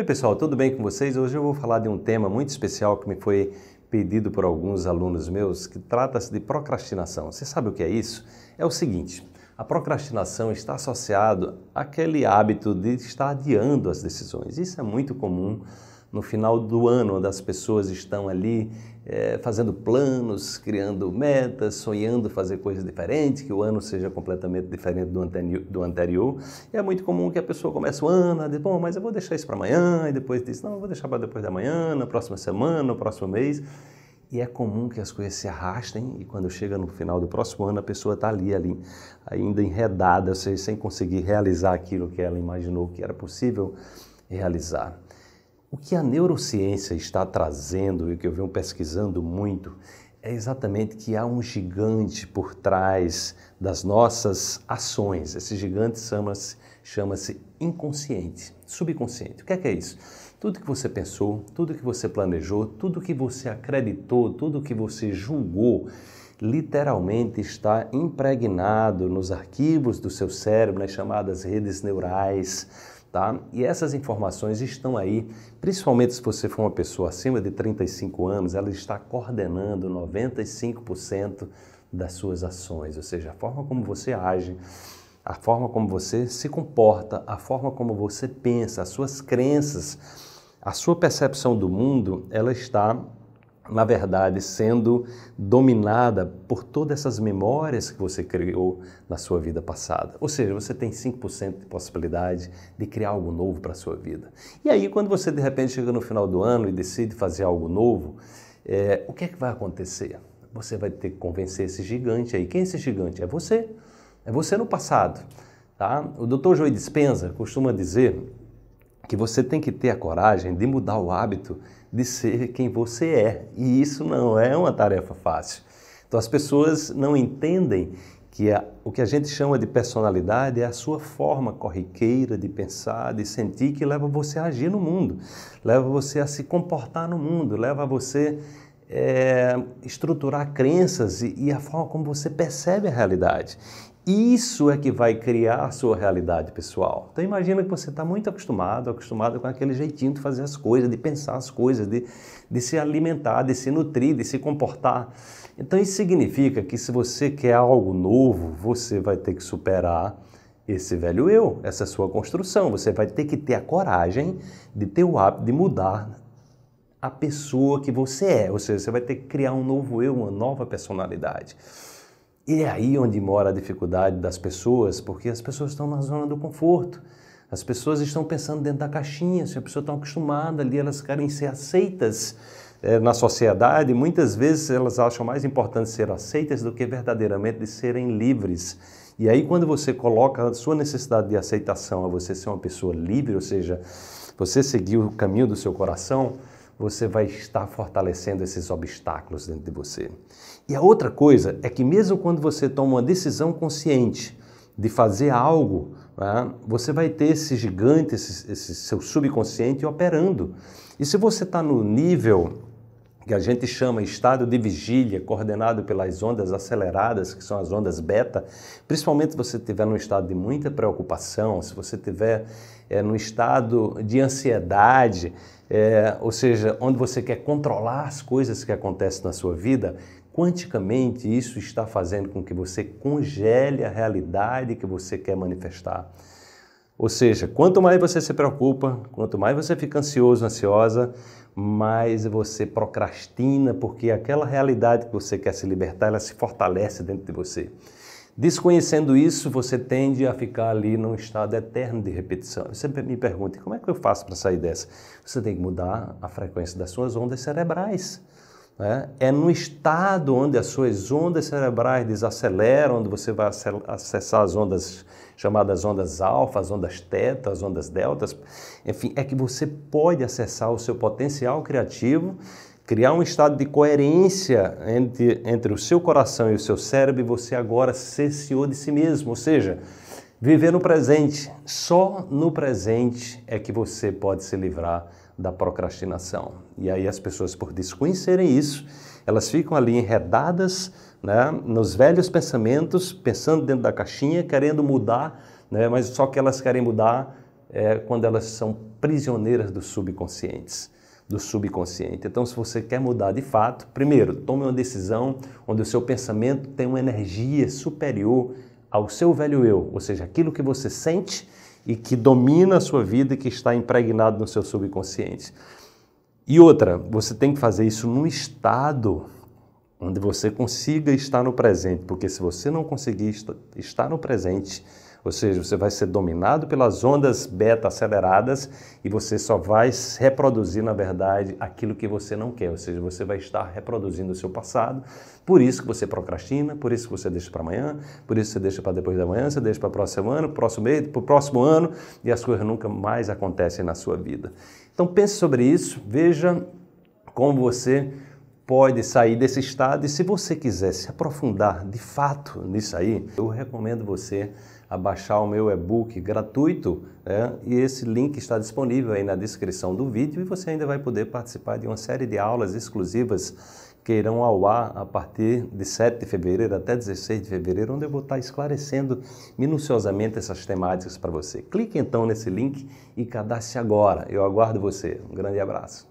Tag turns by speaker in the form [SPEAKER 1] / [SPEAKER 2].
[SPEAKER 1] Oi, pessoal, tudo bem com vocês? Hoje eu vou falar de um tema muito especial que me foi pedido por alguns alunos meus, que trata-se de procrastinação. Você sabe o que é isso? É o seguinte, a procrastinação está associado àquele hábito de estar adiando as decisões. Isso é muito comum no final do ano, as pessoas estão ali é, fazendo planos, criando metas, sonhando fazer coisas diferentes, que o ano seja completamente diferente do anterior. Do anterior. E é muito comum que a pessoa comece o ano, diz, bom, mas eu vou deixar isso para amanhã, e depois diz, não, eu vou deixar para depois da manhã, na próxima semana, no próximo mês. E é comum que as coisas se arrastem e quando chega no final do próximo ano a pessoa está ali, ali, ainda enredada, ou seja, sem conseguir realizar aquilo que ela imaginou que era possível realizar. O que a neurociência está trazendo e que eu venho pesquisando muito é exatamente que há um gigante por trás das nossas ações. Esse gigante chama-se chama inconsciente, subconsciente. O que é, que é isso? Tudo que você pensou, tudo que você planejou, tudo que você acreditou, tudo que você julgou, literalmente está impregnado nos arquivos do seu cérebro, nas chamadas redes neurais Tá? E essas informações estão aí, principalmente se você for uma pessoa acima de 35 anos, ela está coordenando 95% das suas ações, ou seja, a forma como você age, a forma como você se comporta, a forma como você pensa, as suas crenças, a sua percepção do mundo, ela está na verdade, sendo dominada por todas essas memórias que você criou na sua vida passada. Ou seja, você tem 5% de possibilidade de criar algo novo para a sua vida. E aí, quando você de repente chega no final do ano e decide fazer algo novo, é, o que é que vai acontecer? Você vai ter que convencer esse gigante aí. Quem é esse gigante? É você. É você no passado. Tá? O Dr. Joey Dispenza costuma dizer que você tem que ter a coragem de mudar o hábito de ser quem você é. E isso não é uma tarefa fácil. Então as pessoas não entendem que a, o que a gente chama de personalidade é a sua forma corriqueira de pensar, de sentir, que leva você a agir no mundo, leva você a se comportar no mundo, leva você é, estruturar crenças e, e, a forma como você percebe a realidade. Isso é que vai criar a sua realidade pessoal. Então imagina que você está muito acostumado, acostumado com aquele jeitinho de fazer as coisas, de pensar as coisas, de, de se alimentar, de se nutrir, de se comportar. Então isso significa que se você quer algo novo, você vai ter que superar esse velho eu, essa sua construção. Você vai ter que ter a coragem de ter o hábito de mudar a pessoa que você é. Ou seja, você vai ter que criar um novo eu, uma nova personalidade. E é aí onde mora a dificuldade das pessoas, porque as pessoas estão na zona do conforto. As pessoas estão pensando dentro da caixinha, se a pessoa está acostumada ali, elas querem ser aceitas é, na sociedade. Muitas vezes elas acham mais importante ser aceitas do que verdadeiramente de serem livres. E aí, quando você coloca a sua necessidade de aceitação a você ser uma pessoa livre, ou seja, você seguir o caminho do seu coração, você vai estar fortalecendo esses obstáculos dentro de você. E a outra coisa é que, mesmo quando você toma uma decisão consciente de fazer algo, né, você vai ter esse gigante, esse, esse seu subconsciente operando. E se você está no nível que a gente chama estado de vigília, coordenado pelas ondas aceleradas, que são as ondas beta, principalmente se você estiver num estado de muita preocupação, se você estiver é, eh, num estado de ansiedade, é, ou seja, onde você quer controlar as coisas que acontecem na sua vida, quanticamente isso está fazendo com que você congele a realidade que você quer manifestar. Ou seja, quanto mais você se preocupa, quanto mais você fica ansioso, ansiosa, mas você procrastina porque aquela realidade que você quer se libertar, ela se fortalece dentro de você. Desconhecendo isso, você tende a ficar ali num estado eterno de repetição. Você me pergunta, como é que eu faço para sair dessa? Você tem que mudar a frequência das suas ondas cerebrais. Né? É no estado onde as suas ondas cerebrais desaceleram, onde você vai acessar as ondas chamadas ondas alfa, as ondas teta, as ondas deltas, enfim, é que você pode acessar o seu potencial criativo, criar um estado de coerência entre, entre o seu coração e o seu cérebro e você agora ser senhor de si mesmo, ou seja, viver no presente. Só no presente é que você pode se livrar da procrastinação. E aí as pessoas, por desconhecerem isso, elas ficam ali enredadas né, nos velhos pensamentos, pensando dentro da caixinha, querendo mudar, né, mas só que elas querem mudar é, quando elas são prisioneiras dos subconscientes do subconsciente. Então, se você quer mudar de fato, primeiro, tome uma decisão onde o seu pensamento tem uma energia superior ao seu velho eu, ou seja, aquilo que você sente e que domina a sua vida e que está impregnado no seu subconsciente. E outra, você tem que fazer isso num estado onde você consiga estar no presente, porque se você não conseguir estar no presente, ou seja, você vai ser dominado pelas ondas beta aceleradas e você só vai reproduzir, na verdade, aquilo que você não quer. Ou seja, você vai estar reproduzindo o seu passado. Por isso que você procrastina, por isso que você deixa para amanhã, por isso que você deixa para depois da manhã, você deixa para a próxima semana, para o próximo mês, para o próximo ano e as coisas nunca mais acontecem na sua vida. Então pense sobre isso, veja como você pode sair desse estado. E se você quiser se aprofundar de fato nisso aí, eu recomendo você a baixar o meu e-book gratuito né? e esse link está disponível aí na descrição do vídeo e você ainda vai poder participar de uma série de aulas exclusivas que irão ao ar a partir de 7 de fevereiro até 16 de fevereiro, onde eu vou estar esclarecendo minuciosamente essas temáticas para você. Clique então nesse link e cadastre agora. Eu aguardo você. Um grande abraço.